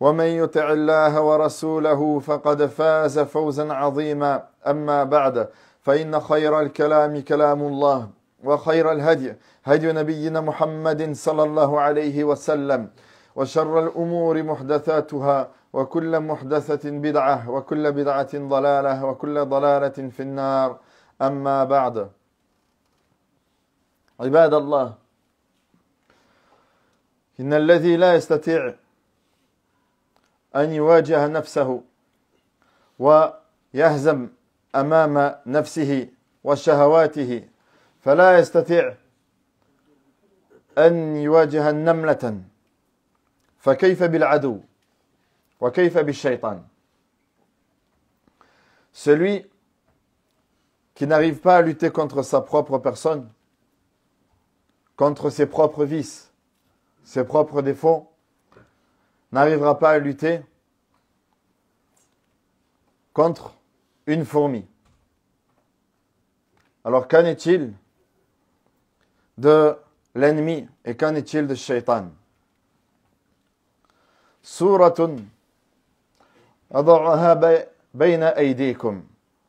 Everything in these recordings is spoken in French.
ومن يطع الله ورسوله فقد فاز فوزا عظيما أما بعد فإن خير الكلام كلام الله وخير الهدي هدي نبينا محمد صلى الله عليه وسلم وشر الأمور محدثاتها وكل محدثة بدعة وكل بدعة ضلالة وكل ضلالة في النار أما بعد عباد الله إن الذي لا يستطيع Anniwajah nafsahu. Wa yahzam Amama nafsihi. Wa shahawatihi. Fala estatih. Anniwajanlatan. Fakaifabila adhu. Wakaifabi shaitan. Celui qui n'arrive pas à lutter contre sa propre personne, contre ses propres vices, ses propres défauts n'arrivera pas à lutter contre une fourmi. Alors qu'en est-il de l'ennemi et qu'en est-il de Shaitan سورة أضعها بين أيديكم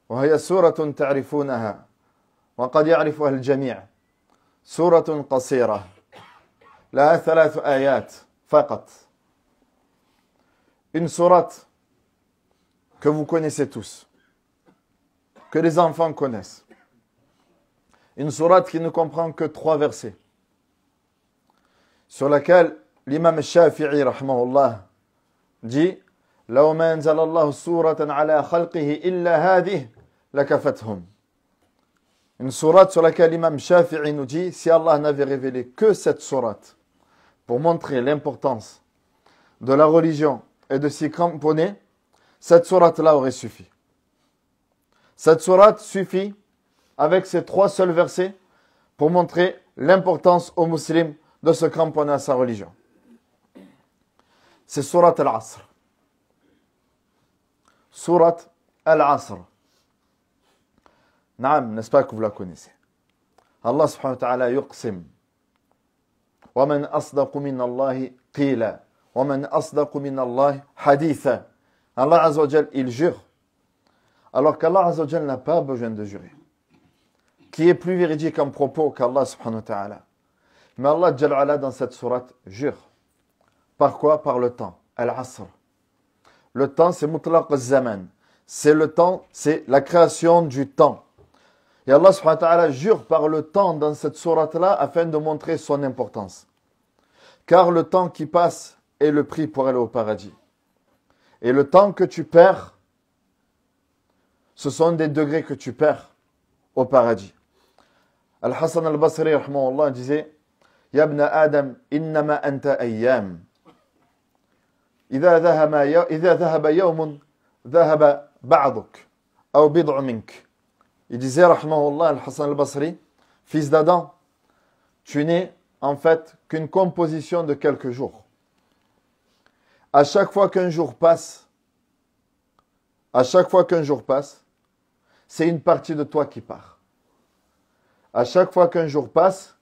وهي سورة تعرفونها وقد يعرفها الجميع سورة قصيرة لها ثلاث آيات فقط une sourate que vous connaissez tous, que les enfants connaissent. Une sourate qui ne comprend que trois versets, sur laquelle l'imam Shafi'i, dit لو الله سورة على خلقه هذه لكفتهم Une sourate sur laquelle l'imam Shafi'i nous dit si Allah n'avait révélé que cette sourate pour montrer l'importance de la religion et de s'y cramponner, cette sourate-là aurait suffi. Cette sourate suffit avec ces trois seuls versets pour montrer l'importance aux musulmans de se cramponner à sa religion. C'est Surat al-Asr. Surat al-Asr. n'est-ce pas que vous la connaissez Allah subhanahu wa ta'ala yuqsim. man أصدق min الله qila Allah Azzawajal, il jure. Alors qu'Allah Azzawajal n'a pas besoin de jurer. Qui est plus véridique en propos qu'Allah subhanahu wa ta'ala. Mais Allah dans cette sourate jure. Par quoi Par le temps. Al-Asr. Le temps, c'est mutlaq zaman. C'est le temps, c'est la création du temps. Et Allah subhanahu wa ta'ala jure par le temps dans cette sourate-là afin de montrer son importance. Car le temps qui passe et le prix pour aller au paradis. Et le temps que tu perds, ce sont des degrés que tu perds au paradis. Al-Hassan al-Basri disait Yabna Adam, innama anta ayyam. Il disait al-Hassan al-Basri, fils d'Adam, tu n'es en fait qu'une composition de quelques jours à chaque fois qu'un jour passe, à chaque fois qu'un jour passe, c'est une partie de toi qui part. À chaque fois qu'un jour passe,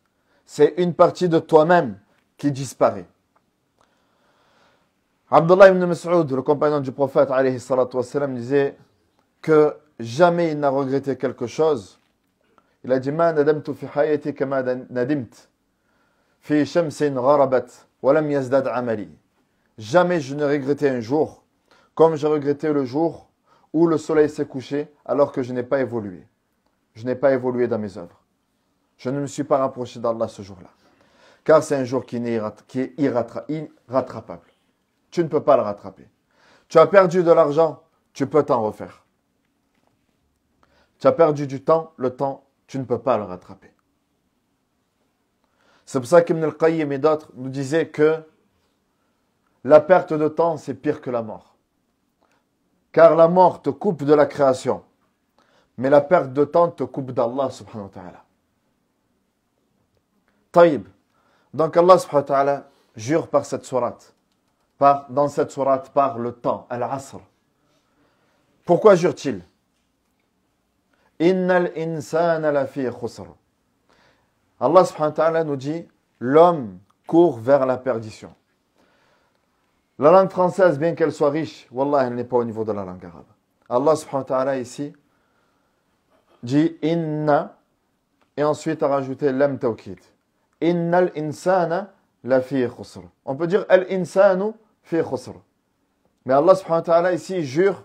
c'est une partie de toi-même qui disparaît. Abdullah ibn Mas'ud, le compagnon du prophète, والسلام, disait que jamais il n'a regretté quelque chose. Il a dit Ma nadamtu fi hayati kama nadimt fi shamsin gharabat wa lam yazdad amali. Jamais je ne regretté un jour, comme j'ai regretté le jour où le soleil s'est couché alors que je n'ai pas évolué. Je n'ai pas évolué dans mes œuvres. Je ne me suis pas rapproché d'Allah ce jour-là. Car c'est un jour qui, est, qui irrattrapable. Tu ne peux pas le rattraper. Tu as perdu de l'argent, tu peux t'en refaire. Tu as perdu du temps, le temps, tu ne peux pas le rattraper. C'est pour ça qu'Ibn al-Qayyim et d'autres nous disaient que la perte de temps, c'est pire que la mort. Car la mort te coupe de la création, mais la perte de temps te coupe d'Allah subhanahu wa ta'ala. Taïb. Donc Allah subhanahu wa ta'ala jure par cette sourate, par, dans cette sourate, par le temps, al-asr. Pourquoi jure-t-il Innal insana lafi khusr. Allah subhanahu wa ta'ala nous dit l'homme court vers la perdition. La langue française, bien qu'elle soit riche, Wallah, elle n'est pas au niveau de la langue arabe. Allah subhanahu wa ta'ala ici dit inna et ensuite a rajouté lam tawqid. Inna insana la fi khusr. On peut dire al insanu fi khusr. Mais Allah subhanahu wa ta'ala ici jure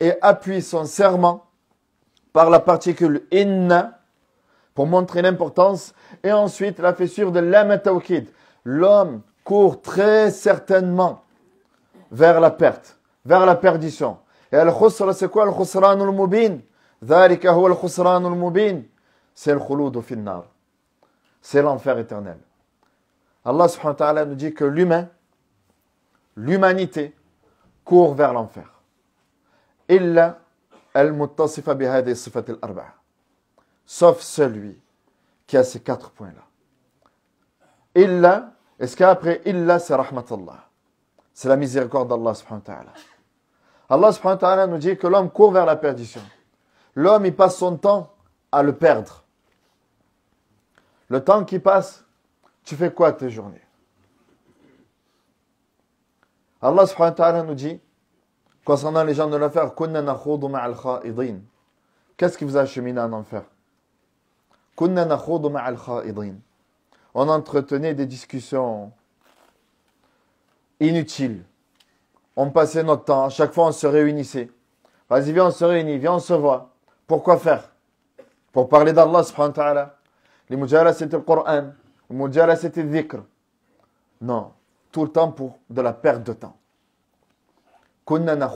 et appuie son serment par la particule inna pour montrer l'importance et ensuite la fissure de lam tawqid. L'homme court très certainement vers la perte, vers la perdition. Et al-khusra, c'est quoi al-khusran al-mubin Dharika huwa al-khusran al-mubin. C'est khulud fil nard. C'est l'enfer éternel. Allah subhanahu wa ta'ala nous dit que l'humain, l'humanité, court vers l'enfer. Illa al-muttasifa bihadi sifat al-arba'a. Sauf celui qui a ces quatre points-là. Illa, est-ce qu'après illa, c'est rahmatullah c'est la miséricorde d'Allah subhanahu wa ta'ala. Allah subhanahu wa ta'ala nous dit que l'homme court vers la perdition. L'homme, il passe son temps à le perdre. Le temps qui passe, tu fais quoi tes journées Allah subhanahu wa ta'ala nous dit, concernant les gens de l'enfer, Qu'est-ce qui vous a acheminé en enfer On entretenait des discussions inutile. On passait notre temps, à chaque fois on se réunissait. Vas-y, viens, on se réunit, viens, on se voit. Pourquoi faire Pour parler d'Allah subhanahu wa ta'ala. Les c'était le Coran, les mujalas c'était le dhikr. Non, tout le temps pour de la perte de temps. Donc Allah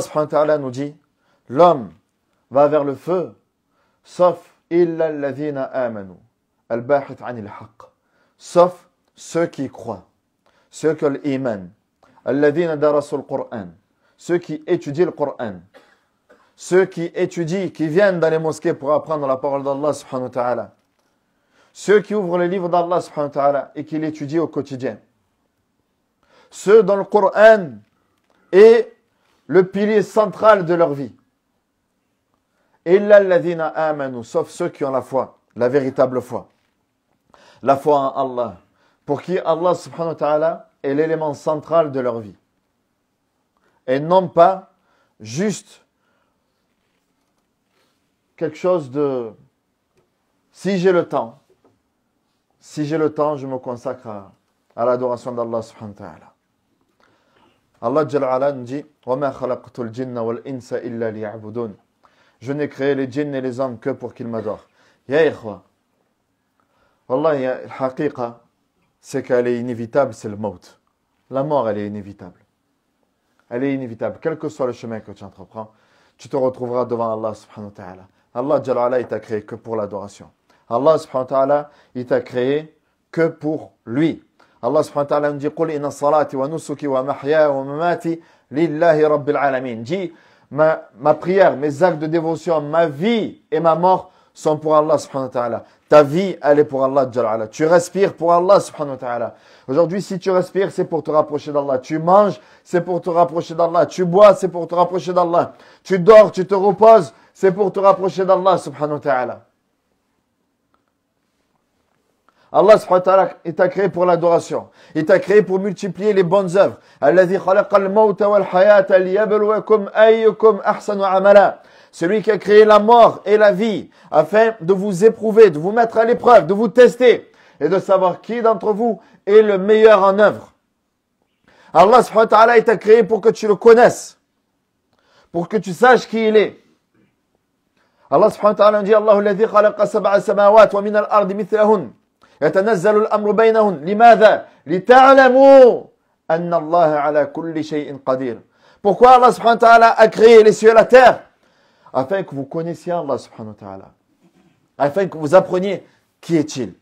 subhanahu wa ta'ala nous dit, l'homme va vers le feu, sauf illa alladhina amanu, al-bahit anil haqq sauf ceux qui croient, ceux qui ont l'iman, ceux qui étudient le Coran, ceux qui étudient, qui viennent dans les mosquées pour apprendre la parole d'Allah subhanahu wa ta'ala, ceux qui ouvrent les livres d'Allah subhanahu wa ta'ala et qui l'étudient au quotidien, ceux dont le Coran est le pilier central de leur vie. Illa amanu, sauf ceux qui ont la foi, la véritable foi la foi en Allah, pour qui Allah subhanahu wa ta'ala est l'élément central de leur vie. Et non pas juste quelque chose de si j'ai le temps, si j'ai le temps, je me consacre à, l'adoration d'Allah subhanahu wa ta'ala. Allah nous dit Je n'ai créé les djinns et les hommes que pour qu'ils m'adorent. Ya le la c'est qu'elle est inévitable, c'est le mort. La mort, elle est inévitable. Elle est inévitable. Quel que soit le chemin que tu entreprends, tu te retrouveras devant Allah subhanahu wa ta'ala. Allah Jalla, il t'a créé que pour l'adoration. Allah subhanahu wa ta'ala, il t'a créé que pour lui. Allah subhanahu wa ta'ala nous dit wa wa wa mamati alamin. Dis ma prière, mes actes de dévotion, ma vie et ma mort sont pour Allah subhanahu wa ta'ala. Ta vie, elle est pour Allah Tu respires pour Allah subhanahu wa ta'ala. Aujourd'hui, si tu respires, c'est pour te rapprocher d'Allah. Tu manges, c'est pour te rapprocher d'Allah. Tu bois, c'est pour te rapprocher d'Allah. Tu dors, tu te reposes, c'est pour te rapprocher d'Allah subhanahu wa ta'ala. Allah subhanahu wa ta'ala, il t'a créé pour l'adoration. Il t'a créé pour multiplier les bonnes œuvres celui qui a créé la mort et la vie, afin de vous éprouver, de vous mettre à l'épreuve, de vous tester, et de savoir qui d'entre vous est le meilleur en œuvre. Allah subhanahu wa ta'ala t'a créé pour que tu le connaisses, pour que tu saches qui il est. Allah subhanahu wa ta'ala dit Allahu alladhi khalaqa sab'a samawat wa min al-ardi mithlahun yatanazzalu al-amru baynahun limadha lita'lamu anna Allah ala Pourquoi Allah subhanahu wa ta'ala a créé les cieux et la terre afin que vous connaissiez Allah subhanahu wa ta'ala, afin que vous appreniez qui est-il,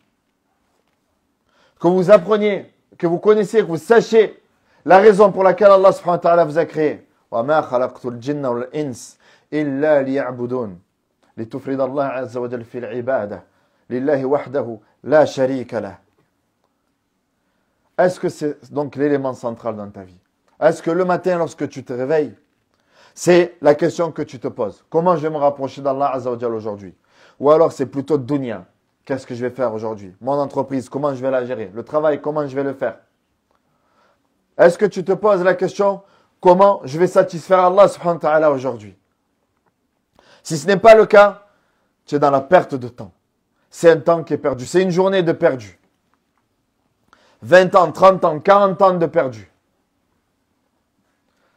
que vous appreniez, que vous connaissiez, que vous sachiez la raison pour laquelle Allah subhanahu wa ta'ala vous a créé. Est-ce que c'est donc l'élément central dans ta vie Est-ce que le matin, lorsque tu te réveilles, c'est la question que tu te poses. Comment je vais me rapprocher d'Allah Azzawajal aujourd'hui Ou alors c'est plutôt dunya. Qu'est-ce que je vais faire aujourd'hui Mon entreprise, comment je vais la gérer Le travail, comment je vais le faire Est-ce que tu te poses la question comment je vais satisfaire Allah subhanahu wa ta'ala aujourd'hui Si ce n'est pas le cas, tu es dans la perte de temps. C'est un temps qui est perdu. C'est une journée de perdu. 20 ans, 30 ans, 40 ans de perdu.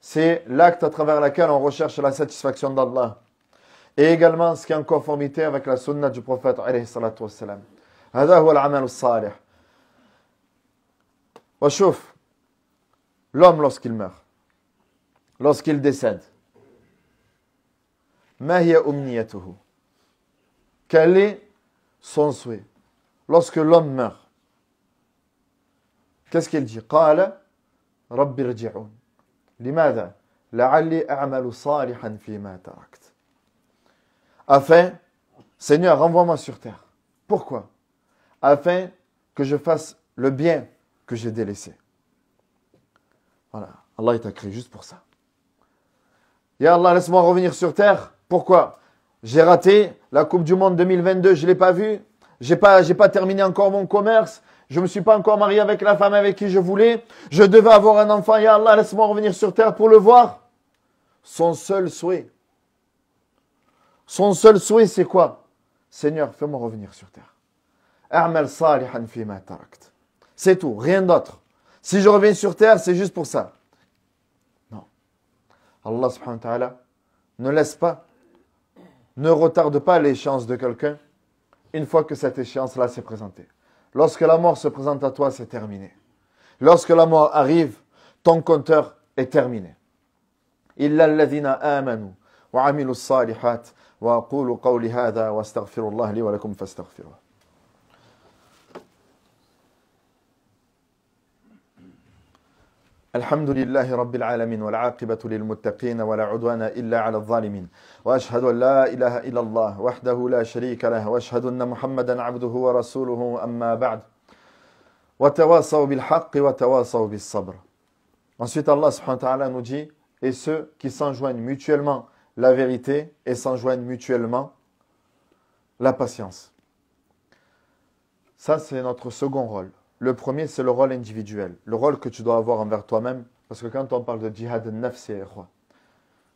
C'est l'acte à travers lequel on recherche la satisfaction d'Allah. Et également ce qui est en conformité avec la sunna du prophète l'homme lorsqu'il meurt, lorsqu'il décède, Quel est son souhait Lorsque l'homme meurt, qu'est-ce qu'il dit afin Seigneur renvoie-moi sur terre pourquoi afin que je fasse le bien que j'ai délaissé voilà Allah est créé juste pour ça Ya Allah laisse-moi revenir sur terre pourquoi j'ai raté la Coupe du Monde 2022 je l'ai pas vue j'ai n'ai j'ai pas terminé encore mon commerce je ne me suis pas encore marié avec la femme avec qui je voulais. Je devais avoir un enfant. Ya Allah, laisse-moi revenir sur terre pour le voir. Son seul souhait. Son seul souhait, c'est quoi Seigneur, fais-moi revenir sur terre. C'est tout, rien d'autre. Si je reviens sur terre, c'est juste pour ça. Non. Allah subhanahu wa ta'ala ne laisse pas, ne retarde pas l'échéance de quelqu'un une fois que cette échéance-là s'est présentée. Lorsque la mort se présente à toi, c'est terminé. Lorsque la mort arrive, ton compteur est terminé. إِلَّا الذين آمَنُوا وعملوا الصالحات وأقول قولي هذا وأستغفر الله لي ولكم فاستغفروه الحمد لله رب العالمين والعاقبة للمتقين ولا عدوان إلا على الظالمين وأشهد أن لا إله إلا الله وحده لا شريك له وأشهد أن محمدا عبده ورسوله أما بعد وتواصوا بالحق وتواصوا بالصبر Ensuite الله سبحانه وتعالى ta'ala nous dit Et ceux qui s'enjoignent mutuellement la vérité et s'enjoignent mutuellement la patience. Ça c'est notre second rôle. Le premier, c'est le rôle individuel, le rôle que tu dois avoir envers toi-même. Parce que quand on parle de djihad al-nafs,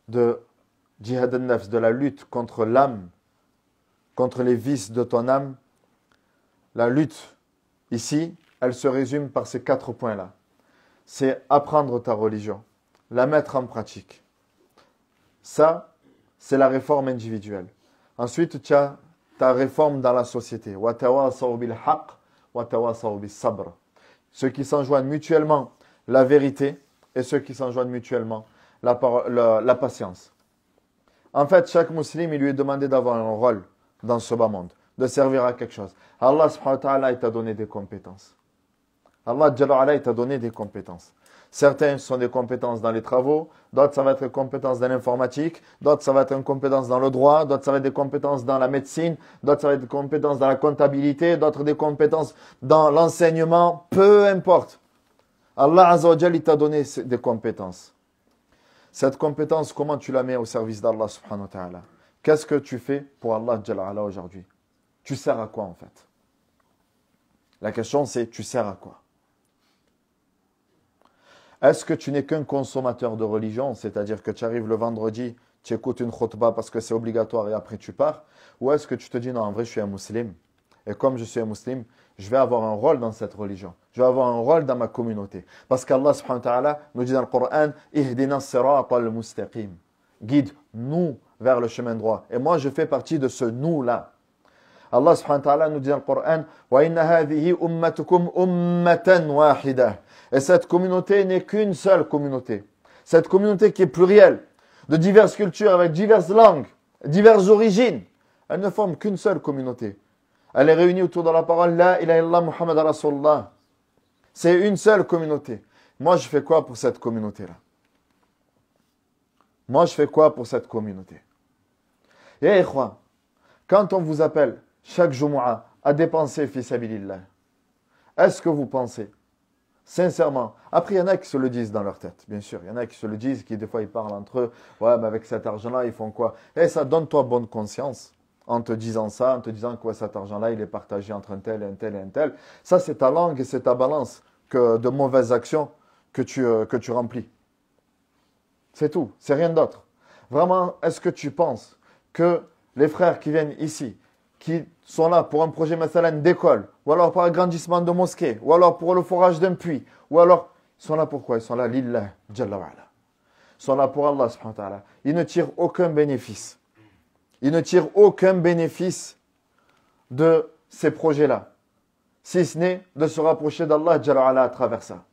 de jihad nafs de la lutte contre l'âme, contre les vices de ton âme, la lutte ici, elle se résume par ces quatre points-là. C'est apprendre ta religion, la mettre en pratique. Ça, c'est la réforme individuelle. Ensuite, tu as ta réforme dans la société. bil haqq ceux qui s'enjoignent mutuellement la vérité et ceux qui s'enjoignent mutuellement la, patience. En fait, chaque musulman, il lui est demandé d'avoir un rôle dans ce bas monde, de servir à quelque chose. Allah subhanahu wa ta'ala, t'a donné des compétences. Allah t'a donné des compétences. Certains sont des compétences dans les travaux, d'autres ça va être des compétences dans l'informatique, d'autres ça va être une compétence dans le droit, d'autres ça va être des compétences dans la médecine, d'autres ça va être des compétences dans la comptabilité, d'autres des compétences dans l'enseignement, peu importe. Allah Azzawajal, il t'a donné des compétences. Cette compétence, comment tu la mets au service d'Allah subhanahu wa ta'ala Qu'est-ce que tu fais pour Allah aujourd'hui Tu sers à quoi en fait La question c'est tu sers à quoi est-ce que tu n'es qu'un consommateur de religion, c'est-à-dire que tu arrives le vendredi, tu écoutes une khutba parce que c'est obligatoire et après tu pars Ou est-ce que tu te dis non, en vrai, je suis un musulman et comme je suis un musulman, je vais avoir un rôle dans cette religion. Je vais avoir un rôle dans ma communauté. Parce qu'Allah subhanahu nous dit dans le Coran Guide nous vers le chemin droit. Et moi, je fais partie de ce nous-là. Allah subhanahu wa ta'ala nous dit dans le Coran Wa Et cette communauté n'est qu'une seule communauté. Cette communauté qui est plurielle, de diverses cultures, avec diverses langues, diverses origines, elle ne forme qu'une seule communauté. Elle est réunie autour de la parole La ilaha Muhammad Rasulullah. C'est une seule communauté. Moi, je fais quoi pour cette communauté-là Moi, je fais quoi pour cette communauté Et eh, quand on vous appelle chaque Jumu'ah à dépenser fils Est-ce que vous pensez Sincèrement. Après, il y en a qui se le disent dans leur tête, bien sûr. Il y en a qui se le disent, qui des fois ils parlent entre eux. Ouais, mais avec cet argent-là, ils font quoi Et eh, ça donne-toi bonne conscience en te disant ça, en te disant que cet argent-là, il est partagé entre un tel et un tel et un tel. Ça, c'est ta langue et c'est ta balance que de mauvaises actions que tu, euh, que tu remplis. C'est tout, c'est rien d'autre. Vraiment, est-ce que tu penses que les frères qui viennent ici, qui sont là pour un projet d'école, ou alors pour grandissement de mosquée, ou alors pour le forage d'un puits, ou alors ils sont là pourquoi Ils sont là lillah, jalla Ils sont là pour Allah subhanahu wa ta'ala. Ils ne tirent aucun bénéfice. Ils ne tirent aucun bénéfice de ces projets-là, si ce n'est de se rapprocher d'Allah jalla à travers ça.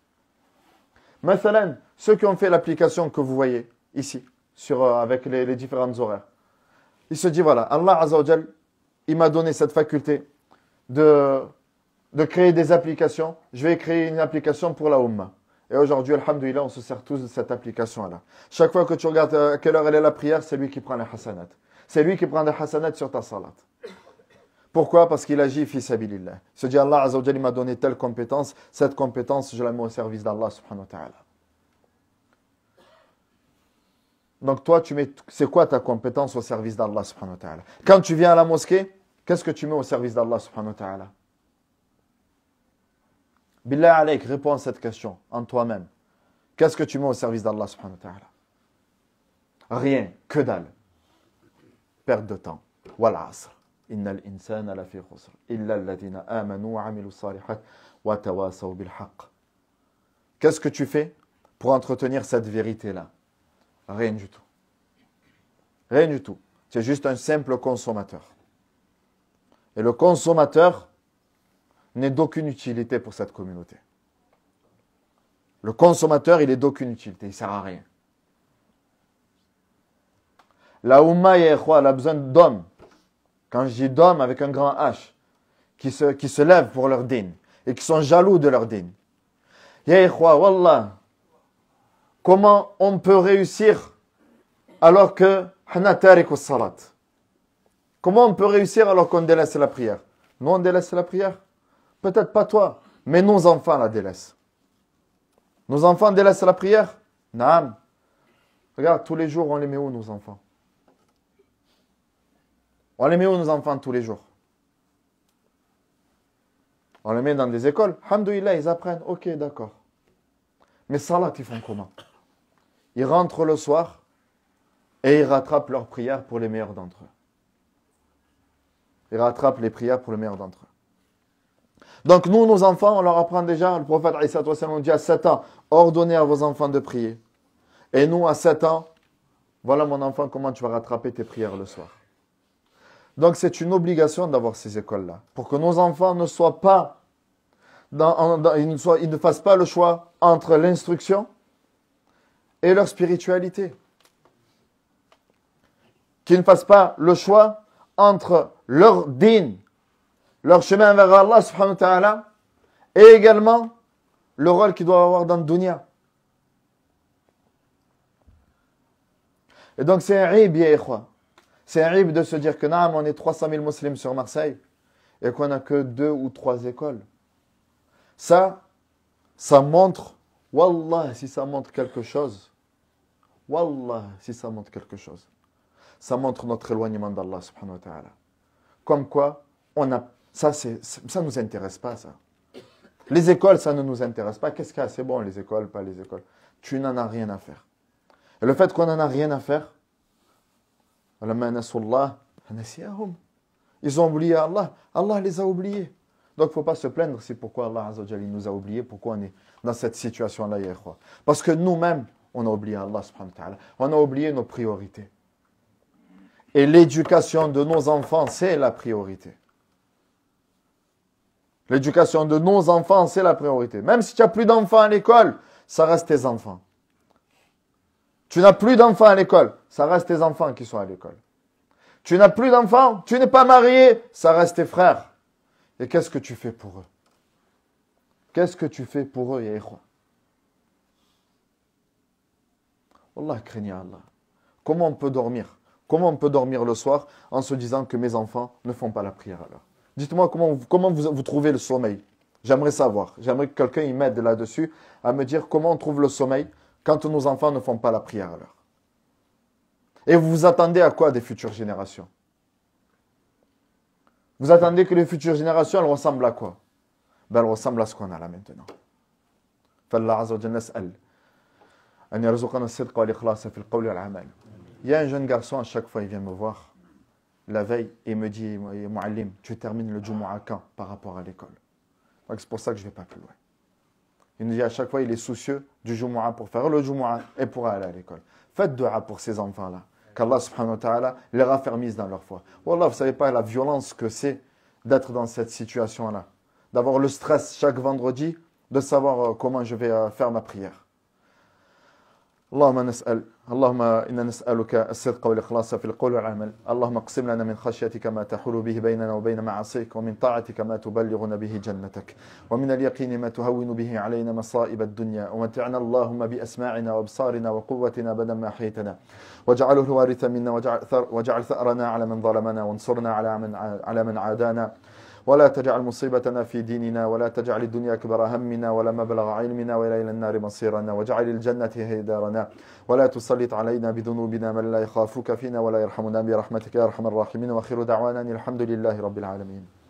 Masalane, ceux qui ont fait l'application que vous voyez ici, sur, euh, avec les, les différentes horaires, ils se disent voilà, Allah azza il m'a donné cette faculté de, créer des applications. Je vais créer une application pour la Ummah. Et aujourd'hui, Alhamdulillah, on se sert tous de cette application-là. Chaque fois que tu regardes à euh, quelle heure elle est la prière, c'est lui qui prend les hasanat. C'est lui qui prend les hasanat sur ta salat. Pourquoi Parce qu'il agit Fils Il se dit Allah Azza m'a donné telle compétence, cette compétence, je la mets au service d'Allah subhanahu wa ta'ala. Donc toi, tu mets, c'est quoi ta compétence au service d'Allah subhanahu wa ta'ala Quand tu viens à la mosquée, qu'est-ce que tu mets au service d'Allah subhanahu wa ta'ala Billah alayk, réponds à cette question en toi-même. Qu'est-ce que tu mets au service d'Allah subhanahu wa ta'ala Rien, que dalle. Perte de temps. insana Illa alladhina amanu wa wa Qu'est-ce que tu fais pour entretenir cette vérité-là Rien du tout. Rien du tout. C'est juste un simple consommateur. Et le consommateur n'est d'aucune utilité pour cette communauté. Le consommateur, il est d'aucune utilité, il ne sert à rien. La Oumma elle a besoin d'hommes. Quand je dis d'hommes avec un grand H, qui se, qui se lèvent pour leur dîne et qui sont jaloux de leur dîne. Yehwa, Wallah, Comment on peut réussir alors que salat Comment on peut réussir alors qu'on délaisse la prière Nous, on délaisse la prière Peut-être pas toi, mais nos enfants la délaissent. Nos enfants délaissent la prière Naam. Regarde, tous les jours, on les met où, nos enfants On les met où, nos enfants, tous les jours On les met dans des écoles. Alhamdoulilah, ils apprennent. Ok, d'accord. Mais salat, ils font comment ils rentrent le soir et ils rattrapent leurs prières pour les meilleurs d'entre eux. Ils rattrapent les prières pour les meilleurs d'entre eux. Donc nous, nos enfants, on leur apprend déjà, le prophète Issa nous dit à 7 ans, ordonnez à vos enfants de prier. Et nous, à 7 ans, voilà mon enfant, comment tu vas rattraper tes prières le soir. Donc c'est une obligation d'avoir ces écoles-là, pour que nos enfants ne soient pas, ils ne fassent pas le choix entre l'instruction et leur spiritualité. Qu'ils ne fassent pas le choix entre leur din, leur chemin vers Allah subhanahu wa et également le rôle qu'ils doivent avoir dans le dunya. Et donc c'est un rib, C'est un rib de se dire que non, on est 300 000 musulmans sur Marseille et qu'on n'a que deux ou trois écoles. Ça, ça montre, Wallah, si ça montre quelque chose, Wallah, si ça montre quelque chose. Ça montre notre éloignement d'Allah subhanahu wa ta'ala. Comme quoi, on a, ça ne nous intéresse pas, ça. Les écoles, ça ne nous intéresse pas. Qu'est-ce qu'il y a C'est bon, les écoles, pas les écoles. Tu n'en as rien à faire. Et le fait qu'on n'en a rien à faire, ils ont oublié Allah. Allah les a oubliés. Donc, il ne faut pas se plaindre. C'est pourquoi Allah nous a oubliés. Pourquoi on est dans cette situation-là, Parce que nous-mêmes, on a oublié Allah subhanahu wa ta'ala. On a oublié nos priorités. Et l'éducation de nos enfants, c'est la priorité. L'éducation de nos enfants, c'est la priorité. Même si tu n'as plus d'enfants à l'école, ça reste tes enfants. Tu n'as plus d'enfants à l'école, ça reste tes enfants qui sont à l'école. Tu n'as plus d'enfants, tu n'es pas marié, ça reste tes frères. Et qu'est-ce que tu fais pour eux Qu'est-ce que tu fais pour eux, Yahweh Allah craignez Allah. Comment on peut dormir Comment on peut dormir le soir en se disant que mes enfants ne font pas la prière à l'heure Dites-moi comment, vous, trouvez le sommeil J'aimerais savoir. J'aimerais que quelqu'un m'aide là-dessus à me dire comment on trouve le sommeil quand nos enfants ne font pas la prière à l'heure. Et vous vous attendez à quoi des futures générations Vous attendez que les futures générations, elles ressemblent à quoi ben, Elles ressemblent à ce qu'on a là maintenant. Il y a un jeune garçon, à chaque fois, il vient me voir la veille et me dit tu termines le Jumu'ah quand par rapport à l'école c'est pour ça que je ne vais pas plus loin. Il nous dit à chaque fois, il est soucieux du Jumu'ah pour faire le Jumu'ah et pour aller à l'école. Faites dua pour ces enfants-là. Qu'Allah les raffermisse dans leur foi. Wallah, vous ne savez pas la violence que c'est d'être dans cette situation-là. D'avoir le stress chaque vendredi, de savoir euh, comment je vais euh, faire ma prière. اللهم نسأل اللهم إنا نسألك الصدق والإخلاص في القول والعمل اللهم اقسم لنا من خشيتك ما تحول به بيننا وبين معاصيك ومن طاعتك ما تبلغنا به جنتك ومن اليقين ما تهون به علينا مصائب الدنيا ومتعنا اللهم بأسماعنا وأبصارنا وقوتنا بدل ما حيتنا واجعله الوارث منا واجعل ثأرنا على من ظلمنا وانصرنا على من على من عادانا ولا تجعل مصيبتنا في ديننا ولا تجعل الدنيا أكبر همنا ولا مبلغ علمنا ولا إلى النار مصيرنا واجعل الجنة هي دارنا ولا تسلط علينا بذنوبنا من لا يخافك فينا ولا يرحمنا برحمتك يا أرحم الراحمين وآخر دعوانا الحمد لله رب العالمين